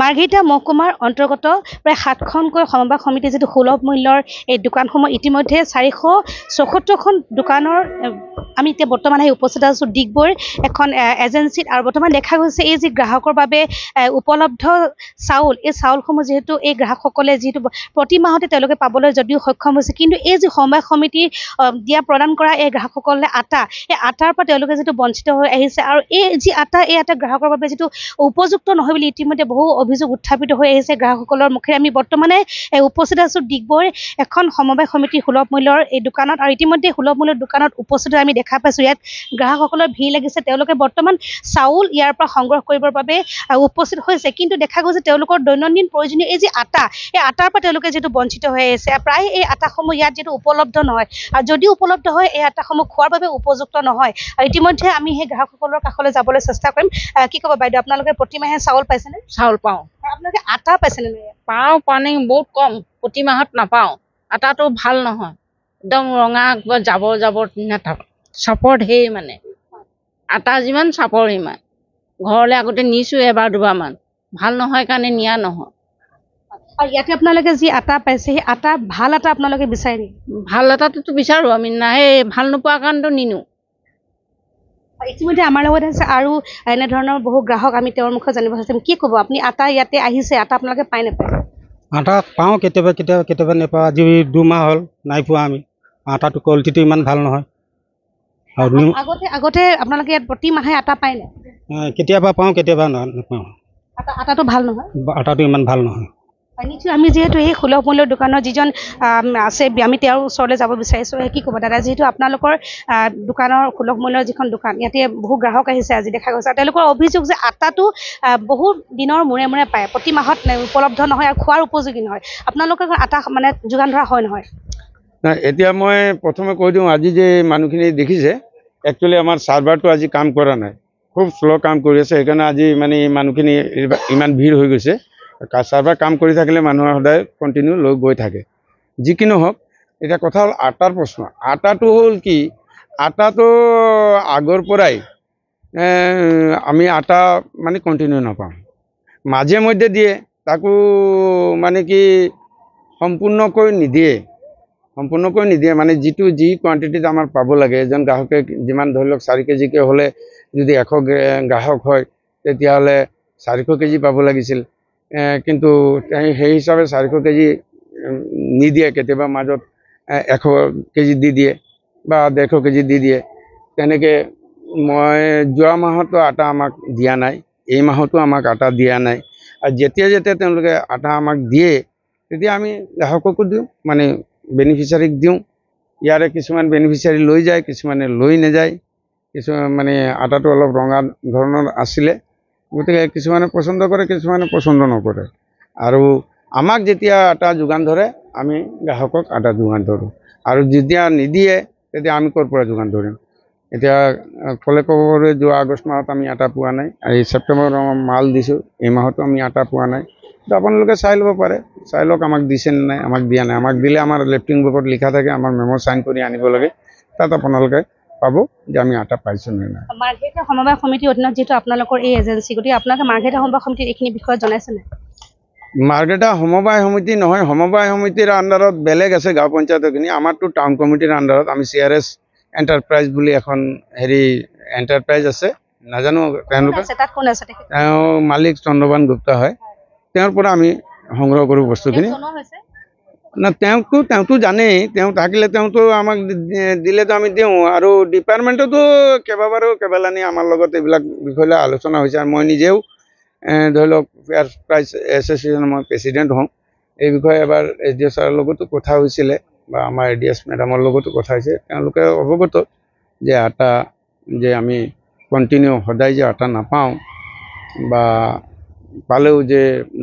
মাৰ্ঘেৰিটা মহকুমাৰ অন্তৰ্গত প্ৰায় সাতখনকৈ সমবায় সমিতিৰ যিটো সুলভ মূল্যৰ এই দোকানসমূহ ইতিমধ্যে চাৰিশ চৌসত্তৰখন দোকানৰ আমি এতিয়া বৰ্তমান আহি উপস্থিত আছোঁ ডিগবৈৰ এখন এজেঞ্চিত আৰু বৰ্তমান দেখা গৈছে এই যি গ্ৰাহকৰ বাবে উপলব্ধ চাউল এই চাউলসমূহ যিহেতু এই গ্ৰাহকসকলে যিহেতু প্ৰতি মাহতে তেওঁলোকে পাবলৈ যদিও সক্ষম হৈছে কিন্তু এই যি সমবায় সমিতি দিয়া প্ৰদান কৰা এই গ্ৰাহকসকলে আটা এই আটাৰ পৰা তেওঁলোকে যিটো বঞ্চিত হৈ আহিছে আৰু এই যি আটা এই আটা গ্ৰাহকৰ বাবে যিটো উপযুক্ত নহয় বুলি ইতিমধ্যে বহু অভিযোগ উত্থাপিত হৈ আহিছে গ্ৰাহকসকলৰ মুখেৰে আমি বৰ্তমানে উপস্থিত আছোঁ ডিগবৈৰ এখন সমবায় সমিতি সুলভ মূল্যৰ এই দোকানত আৰু ইতিমধ্যে সুলভ মূল্যৰ দোকানত উপস্থিত হৈ আমি দেখা পাইছোঁ ইয়াত গ্ৰাহকসকলৰ ভিৰ লাগিছে তেওঁলোকে বৰ্তমান চাউল ইয়াৰ পৰা সংগ্ৰহ কৰিবৰ বাবে উপস্থিত হৈছে কিন্তু দেখা গৈছে তেওঁলোকৰ দৈনন্দিন প্ৰয়োজনীয় এই যি আটা এই আটাৰ পৰা তেওঁলোকে যিহেতু বঞ্চিত হৈ আহিছে প্ৰায় এই আটাসমূহ ইয়াত যিহেতু উপলব্ধ নহয় আৰু যদিও উপলব্ধ হয় এই আটাসমূহ খোৱাৰ বাবে উপযুক্ত নহয় আৰু ইতিমধ্যে আমি সেই গ্ৰাহকসকলৰ কাষলৈ যাবলৈ চেষ্টা কৰিম কি ক'ব বাইদেউ আপোনালোকে প্ৰতিমাহে চাউল পাইছেনে চাউল পাওঁ আপোনালোকে আটা পাইছেনে নাই পাওঁ পানী বহুত কম প্ৰতি মাহত নাপাওঁ আটাটো ভাল নহয় একদম ৰঙা জাবৰ জাবৰ নাথাক চাপৰ ঢেৰ মানে আটা যিমান চাপৰ সিমান ঘৰলে আগতে নিছো এবাৰ দুবাৰমান ভাল নহয় কাৰণে নিয়া নহয় আৰু ইয়াতে আপোনালোকে যি আটা পাইছে সেই আটা ভাল আটা আপোনালোকে বিচাৰে ভাল আটাটোতো বিচাৰো আমি নাই ভাল নোপোৱা কাৰণেতো নিনো ইতিমধ্যে আমাৰ লগত আছে আৰু এনেধৰণৰ বহু গ্ৰাহক আমি তেওঁৰ মুখত জানিব চাইছোঁ কি ক'ব আপুনি আটা ইয়াতে আহিছে আটা আপোনালোকে পাই নাপায় আটা পাওঁ কেতিয়াবা কেতিয়াবা কেতিয়াবা নাপাওঁ আজি দুমাহ হ'ল নাই পোৱা আমি আটাটো কোৱালিটিটো ইমান ভাল নহয় আগতে আগতে আপোনালোকে ইয়াত প্ৰতি মাহে আটা পায় নাই কেতিয়াবা পাওঁ কেতিয়াবা নাপাওঁ আটাটো ভাল নহয় আটাটো ইমান ভাল নহয় আনিছোঁ আমি যিহেতু এই সুলভ মূল্যৰ দোকানৰ যিজন আছে আমি তেওঁৰ ওচৰলৈ যাব বিচাৰিছো সেই কি ক'ব দাদা যিহেতু আপোনালোকৰ দোকানৰ সুলভ মূল্যৰ যিখন দোকান ইয়াতে বহু গ্ৰাহক আহিছে আজি দেখা গৈছে তেওঁলোকৰ অভিযোগ যে আটাটো বহু দিনৰ মূৰে মূৰে পায় প্ৰতি মাহত উপলব্ধ নহয় আৰু খোৱাৰ উপযোগী নহয় আপোনালোকে আটা মানে যোগান ধৰা হয় নহয় নাই এতিয়া মই প্ৰথমে কৈ দিওঁ আজি যে মানুহখিনি দেখিছে একচুৱেলি আমাৰ চাৰ্ভাৰটো আজি কাম কৰা নাই খুব শ্ল' কাম কৰি আছে সেইকাৰণে আজি মানে মানুহখিনি ইমান ভিৰ হৈ গৈছে কাছাৰপৰা কাম কৰি থাকিলে মানুহে সদায় কণ্টিনিউ লৈ গৈ থাকে যি কি নহওক এতিয়া কথা হ'ল আটাৰ প্ৰশ্ন আটাটো হ'ল কি আটাটো আগৰ পৰাই আমি আটা মানে কণ্টিনিউ নাপাওঁ মাজে মধ্যে দিয়ে তাকো মানে কি সম্পূৰ্ণকৈ নিদিয়ে সম্পূৰ্ণকৈ নিদিয়ে মানে যিটো যি কোৱাণ্টিটিত আমাৰ পাব লাগে এজন গ্ৰাহকে যিমান ধৰি লওক চাৰি কেজিকৈ হ'লে যদি এশ গ্ৰাহক হয় তেতিয়াহ'লে চাৰিশ কেজি পাব লাগিছিল কিন্তু সেই হিচাপে চাৰিশ কেজি নিদিয়ে কেতিয়াবা মাজত এশ কেজি দি দিয়ে বা ডেৰশ কেজি দি দিয়ে তেনেকৈ মই যোৱা মাহতো আটা আমাক দিয়া নাই এই মাহতো আমাক আটা দিয়া নাই আৰু যেতিয়া যেতিয়া তেওঁলোকে আটা আমাক দিয়ে তেতিয়া আমি গ্ৰাহককো দিওঁ মানে বেনিফিচাৰীক দিওঁ ইয়াৰে কিছুমান বেনিফিচিয়াৰী লৈ যায় কিছুমানে লৈ নাযায় কিছুমান মানে আটাটো অলপ ৰঙা ধৰণৰ আছিলে গতিকে কিছুমানে পচন্দ কৰে কিছুমানে পচন্দ নকৰে আৰু আমাক যেতিয়া আটা যোগান ধৰে আমি গ্ৰাহকক আটা যোগান ধৰোঁ আৰু যেতিয়া নিদিয়ে তেতিয়া আমি ক'ৰ পৰা যোগান ধৰিম এতিয়া ক'লে ক'ব পাৰোঁ যোৱা আগষ্ট মাহত আমি আটা পোৱা নাই এই ছেপ্টেম্বৰ মাল দিছোঁ এই মাহতো আমি আটা পোৱা নাই তো আপোনালোকে চাই ল'ব পাৰে চাই লওক আমাক দিছে নে নাই আমাক দিয়া নাই আমাক দিলে আমাৰ লেফটিং বুকত লিখা থাকে আমাৰ মেম' চাইন কৰি আনিব লাগে তাত আপোনালোকে পাব যে আমি আটা পাইছো নে নাই মাৰ্ঘেটা সমবায় সমিতিৰ অধীনত যিহেতু আপোনালোকৰ এই এজেঞ্চি গতিকে আপোনালোকে মাৰ্ঘেটা সমবায় সমিতিৰ এইখিনি বিষয়ে জনাইছে নে মাৰ্ঘেটা সমবায় সমিতি নহয় সমবায় সমিতিৰ আণ্ডাৰত বেলেগ আছে গাঁও পঞ্চায়তৰখিনি আমাৰতো টাউন কমিটিৰ আণ্ডাৰত আমি চি আৰ এছ এণ্টাৰপ্ৰাইজ বুলি এখন হেৰি এণ্টাৰপ্ৰাইজ আছে নাজানো তেওঁলোকে তেওঁ মালিক চন্দ্ৰবান গুপ্তা হয় তেওঁৰ পৰা আমি সংগ্ৰহ কৰো বস্তুখিনি জনোৱা হৈছে তেওঁকতো তেওঁতো জানেই তেওঁ থাকিলে তেওঁতো আমাক দিলেতো আমি দিওঁ আৰু ডিপাৰ্টমেণ্টতো কেইবাবাৰো কেইবালানি আমাৰ লগত এইবিলাক বিষয় লৈ আলোচনা হৈছে আৰু মই নিজেও ধৰি লওক ফেয়াৰ প্ৰাইজ এছ'চিয়েশ্যনৰ মই প্ৰেচিডেণ্ট হওঁ এই বিষয়ে এবাৰ এছ ডি অ' ছাৰৰ লগতো কথা হৈছিলে বা আমাৰ এ ডি এছ মেডামৰ লগতো কথা হৈছে তেওঁলোকে অৱগত যে আটা যে আমি কণ্টিনিউ সদায় যে আটা নাপাওঁ বা পালেও যে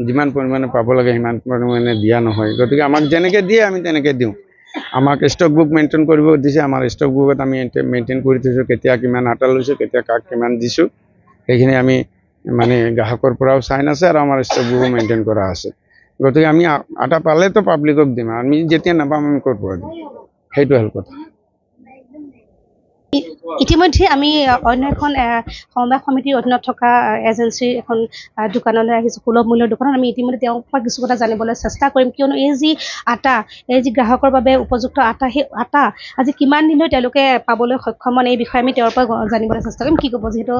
যিমান পৰিমাণে পাব লাগে সিমান পৰিমাণে দিয়া নহয় গতিকে আমাক যেনেকে দিয়ে আমি তেনেকে দিওঁ আমাক ষ্টক বুক মেইনটেইন কৰিব দিছে আমাৰ ষ্টক বুকত আমি মেইনটেইন কৰি থৈছোঁ কেতিয়া কিমান আটা লৈছোঁ কেতিয়া কাক কিমান দিছোঁ সেইখিনি আমি মানে গ্ৰাহকৰ পৰাও চাইন আছে আৰু আমাৰ ষ্টক বুকো মেইনটেইন কৰা আছে গতিকে আমি আটা পালেতো পাব্লিকক দিম আমি যেতিয়া নাপাম আমি ক'ৰ পৰা দিম সেইটো হ'ল কথা ইতিমধ্যে আমি অন্য এখন সমবায় সমিতিৰ অধীনত থকা এজেঞ্চিৰ এখন দোকানলৈ আহিছোঁ সুলভ মূল্যৰ দোকানত আমি ইতিমধ্যে তেওঁৰ পৰা কিছু কথা জানিবলৈ চেষ্টা কৰিম কিয়নো এই যি আটা এই যি গ্ৰাহকৰ বাবে উপযুক্ত আটা সেই আটা আজি কিমান দিনলৈ তেওঁলোকে পাবলৈ সক্ষম হ'ল এই বিষয়ে আমি তেওঁৰ পৰা জানিবলৈ চেষ্টা কৰিম কি ক'ব যিহেতু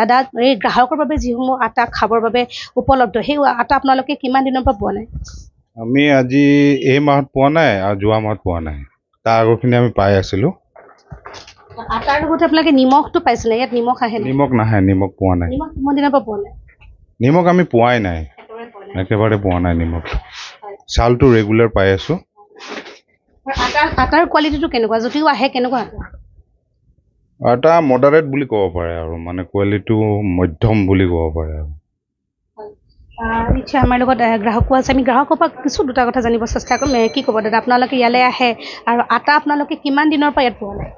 দাদা এই গ্ৰাহকৰ বাবে যিসমূহ আটা খাবৰ বাবে উপলব্ধ সেই আটা আপোনালোকে কিমান দিনৰ পৰা পোৱা নাই আমি আজি এই মাহত পোৱা নাই আৰু যোৱা মাহত পোৱা নাই তাৰ আগৰখিনি আমি পাই আছিলোঁ আটাৰ লগত আপোনালোকে নিমখটো পাইছিলে ইয়াত নিমখ আহে নিমখ নাহে নিমখ পোৱা নাই নিমখ পৰা পোৱা নাই নিমখ আমি পোৱাই নাই একেবাৰে পোৱা নাই নিমখ চাউলটো ৰেগুলাৰ পাই আছো আটাৰ আটাৰ কোৱালিটিটো কেনেকুৱা যদিও আহে কেনেকুৱা আটা মডাৰেট বুলি ক'ব পাৰে আৰু মানে কোৱালিটিটো মধ্যম বুলি ক'ব পাৰে আৰু নিশ্চয় আমাৰ লগত গ্ৰাহকো আছে আমি গ্ৰাহকৰ পৰা কিছু দুটা কথা জানিব চেষ্টা কৰিম কি ক'ব দাদা আপোনালোকে ইয়ালৈ আহে আৰু আটা আপোনালোকে কিমান দিনৰ পৰা ইয়াত পোৱা নাই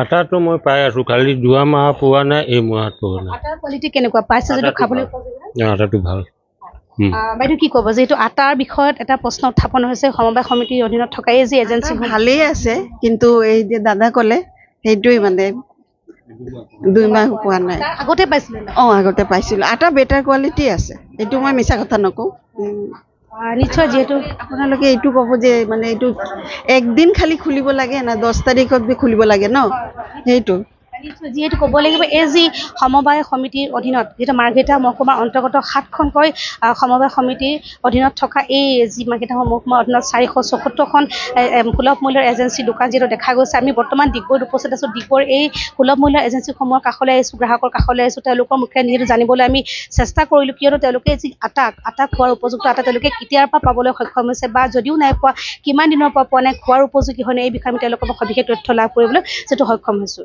আটাটো মই পাই আছো খালি যোৱা মাহ পোৱা নাই এই মাহত আটাটো ভাল বাইদেউ কি ক'ব যিহেতু আটাৰ বিষয়ত এটা প্ৰশ্ন উত্থাপন হৈছে সমবায় সমিতিৰ অধীনত থকাই যি এজেঞ্চি ভালেই আছে কিন্তু এই যে দাদা ক'লে সেইটোৱে মানে দুই মাহ পোৱা নাই আগতে পাইছিলোঁ অঁ আগতে পাইছিলোঁ আটা বেটাৰ কোৱালিটি আছে এইটো মই মিছা কথা নকওঁ নিশ্চয় যিহেতু আপোনালোকে এইটো ক'ব যে মানে এইটো একদিন খালি খুলিব লাগে না দহ তাৰিখত বি খুলিব লাগে ন সেইটো যিহেতু ক'ব লাগিব এই যি সমবায় সমিতিৰ অধীনত যিটো মাৰ্ঘেটা মহকুমাৰ অন্তৰ্গত সাতখনকৈ সমবায় সমিতিৰ অধীনত থকা এই যি মাৰ্ঘেটা মহকুমাৰ অধীনত চাৰিশ চৌসত্তৰখন সুলভ মূল্যৰ এজেঞ্চি দোকান যিহেতু দেখা গৈছে আমি বৰ্তমান ডিগবৈত উপস্থিত আছোঁ ডিগবৈৰ এই সুলভ মূল্যৰ এজেঞ্চিসমূহৰ কাষলৈ আহিছোঁ গ্ৰাহকৰ কাষলৈ আহিছোঁ তেওঁলোকৰ মুখে যিহেতু জানিবলৈ আমি চেষ্টা কৰিলোঁ কিয়নো তেওঁলোকে যি আটাক আটাক খোৱাৰ উপযুক্ত আটা তেওঁলোকে কেতিয়াৰ পৰা পাবলৈ সক্ষম হৈছে বা যদিও নাই পোৱা কিমান দিনৰ পৰা পোৱা নাই খোৱাৰ উপযোগী হয় নে এই বিষয়ে আমি তেওঁলোকৰ সবিশেষ তথ্য লাভ কৰিবলৈ যিহেতু সক্ষম হৈছোঁ